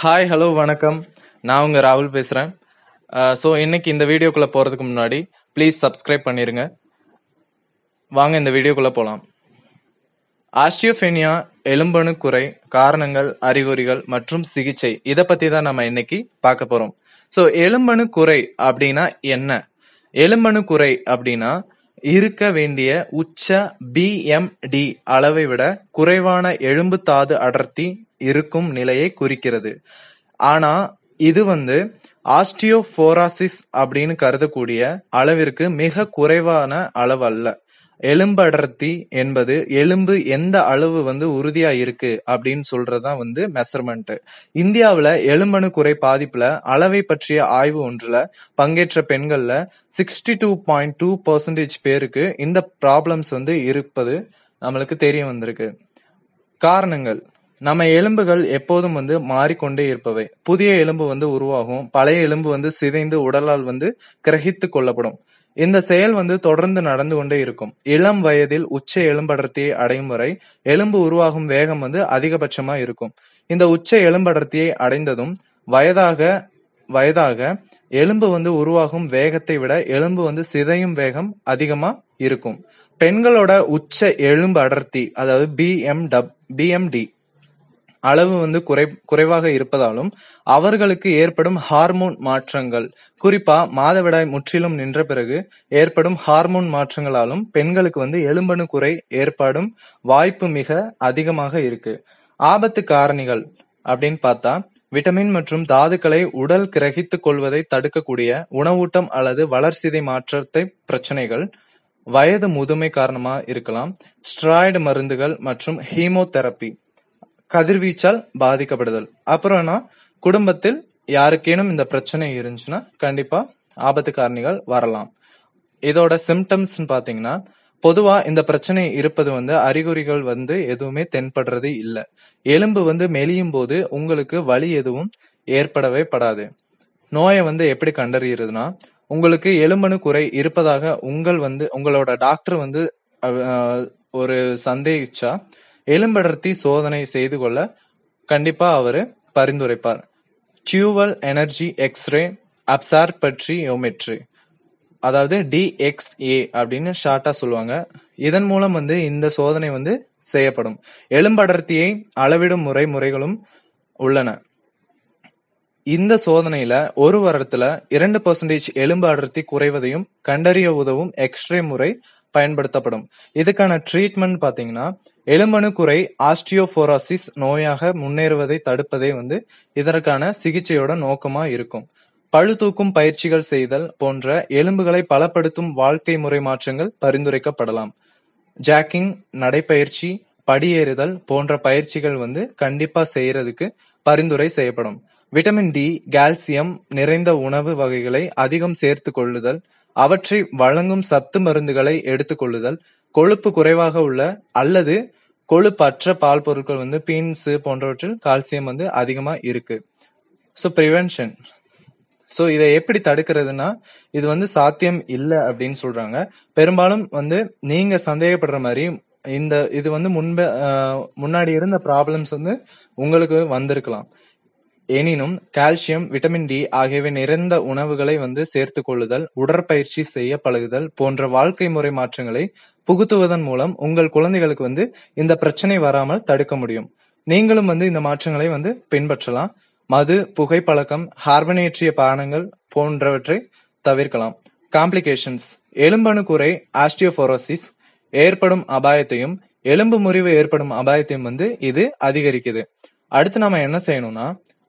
hi hello வணக்கம் நான் உங்கள் ராகுல் பேசுகிறேன் ஸோ uh, இன்னைக்கு இந்த வீடியோக்குள்ளே போகிறதுக்கு முன்னாடி ப்ளீஸ் சப்ஸ்கிரைப் பண்ணிடுங்க வாங்க இந்த வீடியோக்குள்ளே போகலாம் ஆஸ்டியோஃபெனியா எலும்பணு குறை காரணங்கள் அறிகுறிகள் மற்றும் சிகிச்சை இதை பற்றி தான் நம்ம இன்னைக்கு பார்க்க போகிறோம் ஸோ எலும்பணு குறை அப்படின்னா என்ன எலும்பணு குறை அப்படின்னா இருக்க வேண்டிய உச்ச பிஎம்டி அளவை விட குறைவான எலும்பு தாது அடர்த்தி இருக்கும் நிலையை குறிக்கிறது ஆனா இது வந்து ஆஸ்டியோபோராசிஸ் அப்படின்னு கருதக்கூடிய அளவிற்கு மிக குறைவான அளவு அல்ல எலும்படர்த்தி என்பது எலும்பு எந்த அளவு வந்து உறுதியா இருக்கு அப்படின்னு சொல்றதுதான் வந்து மெசர்மெண்ட் இந்தியாவில எலும்பணு குறை பாதிப்புல அளவை பற்றிய ஆய்வு ஒன்றுல பங்கேற்ற பெண்கள்ல sixty two point two percentage பேருக்கு இந்த ப்ராப்ளம்ஸ் வந்து இருப்பது நம்மளுக்கு தெரிய வந்திருக்கு காரணங்கள் நம்ம எலும்புகள் எப்போதும் வந்து மாறிக்கொண்டே இருப்பவை புதிய எலும்பு வந்து உருவாகும் பழைய எலும்பு வந்து சிதைந்து உடலால் வந்து கிரகித்து கொள்ளப்படும் இந்த செயல் வந்து தொடர்ந்து நடந்து கொண்டே இருக்கும் இளம் வயதில் உச்ச எலும்படர்த்தியை அடையும் வரை எலும்பு உருவாகும் வேகம் வந்து அதிகபட்சமா இருக்கும் இந்த உச்ச எலும்படர்த்தியை அடைந்ததும் வயதாக வயதாக எலும்பு வந்து உருவாகும் வேகத்தை விட எலும்பு வந்து சிதையும் வேகம் அதிகமா இருக்கும் பெண்களோட உச்ச எலும்பு அடர்த்தி அதாவது பிஎம்டப் பிஎம்டி அளவு வந்து குறை குறைவாக இருப்பதாலும் அவர்களுக்கு ஏற்படும் ஹார்மோன் மாற்றங்கள் குறிப்பா மாதவிடாய் முற்றிலும் நின்ற பிறகு ஏற்படும் ஹார்மோன் மாற்றங்களாலும் பெண்களுக்கு வந்து எலும்பணு குறை ஏற்படும் வாய்ப்பு மிக அதிகமாக இருக்கு ஆபத்து காரணிகள் அப்படின்னு பார்த்தா விட்டமின் மற்றும் தாதுக்களை உடல் கிரகித்துக் கொள்வதை தடுக்கக்கூடிய உணவூட்டம் அல்லது வளர்சிதை மாற்றத்தை பிரச்சனைகள் வயது முதுமை காரணமா இருக்கலாம் ஸ்ட்ராய்டு மருந்துகள் மற்றும் ஹீமோதெரப்பி கதிர்வீச்சால் பாதிக்கப்படுதல் அப்புறம்னா குடும்பத்தில் யாருக்கேனும் இந்த பிரச்சனை இருந்துச்சுன்னா கண்டிப்பா ஆபத்து காரணிகள் வரலாம் இதோட சிம்டம்ஸ் பாத்தீங்கன்னா பொதுவா இந்த பிரச்சனை இருப்பது வந்து அறிகுறிகள் வந்து எதுவுமே தென்படுறது இல்லை எலும்பு வந்து மெலியும் போது உங்களுக்கு வலி எதுவும் ஏற்படவே படாது நோயை வந்து எப்படி கண்டறியறதுனா உங்களுக்கு எலும்பணு குறை இருப்பதாக உங்கள் வந்து உங்களோட டாக்டர் வந்து ஒரு சந்தேகிச்சா எலும்படர்த்தி சோதனை செய்து கொள்ள கண்டிப்பா அவரு பரிந்துரைப்பார் dual energy x ray absorptiometry அதாவது டிஎக்ஸ்ஏ அப்படின்னு ஷார்ட்டா சொல்லுவாங்க இதன் மூலம் வந்து இந்த சோதனை வந்து செய்யப்படும் எலும்படர்த்தியை அளவிடும் முறை முறைகளும் உள்ளன இந்த சோதனையில ஒரு வாரத்துல இரண்டு பர்சன்டேஜ் எலும்பு அடர்த்தி குறைவதையும் கண்டறிய உதவும் எக்ஸ்ரே முறை பயன்படுத்தப்படும் இதுக்கான ட்ரீட்மெண்ட் பார்த்தீங்கன்னா எலும்பணுக்குறை ஆஸ்டியோபோராசிஸ் நோயாக முன்னேறுவதை தடுப்பதே வந்து இதற்கான சிகிச்சையோட நோக்கமா இருக்கும் பழு தூக்கும் பயிற்சிகள் செய்தல் போன்ற எலும்புகளை பலப்படுத்தும் வாழ்க்கை முறை மாற்றங்கள் பரிந்துரைக்கப்படலாம் ஜாக்கிங் நடைப்பயிற்சி படியேறுதல் போன்ற பயிற்சிகள் வந்து கண்டிப்பா செய்யறதுக்கு பரிந்துரை செய்யப்படும் விட்டமின் டி கால்சியம் நிறைந்த உணவு வகைகளை அதிகம் சேர்த்து கொள்ளுதல் அவற்றை வழங்கும் சத்து மருந்துகளை எடுத்துக்கொள்ளுதல் கொழுப்பு குறைவாக உள்ள அல்லது கொழுப்பற்ற பால் பொருட்கள் வந்து பீன்ஸு போன்றவற்றில் கால்சியம் வந்து அதிகமா இருக்கு ஸோ ப்ரிவென்ஷன் ஸோ இதை எப்படி தடுக்கிறதுனா இது வந்து சாத்தியம் இல்லை அப்படின்னு சொல்றாங்க பெரும்பாலும் வந்து நீங்க சந்தேகப்படுற மாதிரி இந்த இது வந்து முன்ப முன்னாடி இருந்த ப்ராப்ளம்ஸ் வந்து உங்களுக்கு வந்திருக்கலாம் எனினும் கால்சியம், விட்டமின் டி ஆகியவை நிறைந்த உணவுகளை வந்து சேர்த்துக் கொள்ளுதல், உடற்பயிற்சி செய்ய பழகுதல் போன்ற வாழ்க்கை முறை மாற்றங்களை புகுத்துவதன் மூலம் உங்கள் குழந்தைகளுக்கு வந்து இந்த பிரச்சனை வராமல் தடுக்க முடியும் நீங்களும் வந்து இந்த மாற்றங்களை வந்து பின்பற்றலாம் மது புகைப்பழக்கம் ஹார்பனேற்றிய பானங்கள் போன்றவற்றை தவிர்க்கலாம் காம்ப்ளிகேஷன்ஸ் எலும்பணு குறை ஆஸ்டியோபோரோசிஸ் ஏற்படும் அபாயத்தையும் எலும்பு முறிவு ஏற்படும் அபாயத்தையும் வந்து இது அதிகரிக்குது அடுத்து நாம என்ன செய்யணும்னா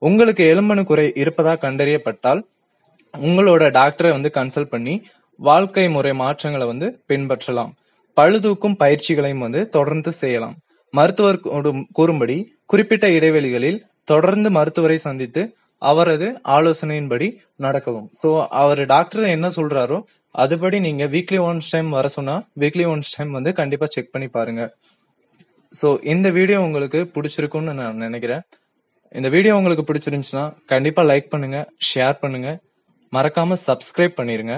உங்களுக்கு எலும்பணு குறை இருப்பதாக கண்டறியப்பட்டால் உங்களோட டாக்டரை வந்து கன்சல்ட் பண்ணி வாழ்க்கை முறை மாற்றங்களை வந்து பின்பற்றலாம் பழுதூக்கும் பயிற்சிகளையும் வந்து தொடர்ந்து செய்யலாம் மருத்துவர் கூறும்படி குறிப்பிட்ட இடைவெளிகளில் தொடர்ந்து மருத்துவரை சந்தித்து அவரது ஆலோசனையின்படி நடக்கவும் ஸோ அவர் டாக்டர் என்ன சொல்றாரோ அதுபடி நீங்க வீக்லி ஒன்ஸ் டைம் வர சொன்னா வீக்லி ஒன்ஸ் டைம் வந்து கண்டிப்பா செக் பண்ணி பாருங்க ஸோ இந்த வீடியோ உங்களுக்கு பிடிச்சிருக்கும்னு நான் நினைக்கிறேன் இந்த வீடியோ உங்களுக்கு பிடிச்சிருந்துச்சுன்னா கண்டிப்பா லைக் பண்ணுங்க ஷேர் பண்ணுங்க மறக்காம சப்ஸ்கிரைப் பண்ணிருங்க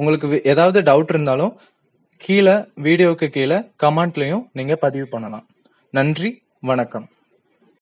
உங்களுக்கு ஏதாவது டவுட் இருந்தாலும் கீழே வீடியோவுக்கு கீழே கமெண்ட்லையும் நீங்க பதிவு பண்ணலாம் நன்றி வணக்கம்